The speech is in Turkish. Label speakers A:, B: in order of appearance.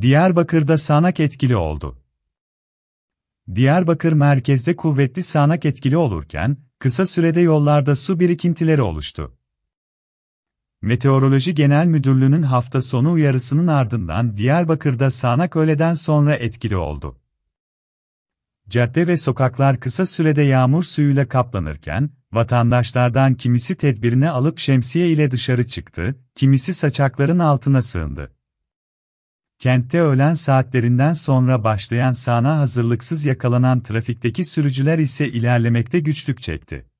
A: Diyarbakır'da sağanak etkili oldu. Diyarbakır merkezde kuvvetli sağanak etkili olurken, kısa sürede yollarda su birikintileri oluştu. Meteoroloji Genel Müdürlüğü'nün hafta sonu uyarısının ardından Diyarbakır'da sağanak öğleden sonra etkili oldu. Cadde ve sokaklar kısa sürede yağmur suyuyla kaplanırken, vatandaşlardan kimisi tedbirini alıp şemsiye ile dışarı çıktı, kimisi saçakların altına sığındı. Kentte öğlen saatlerinden sonra başlayan sağana hazırlıksız yakalanan trafikteki sürücüler ise ilerlemekte güçlük çekti.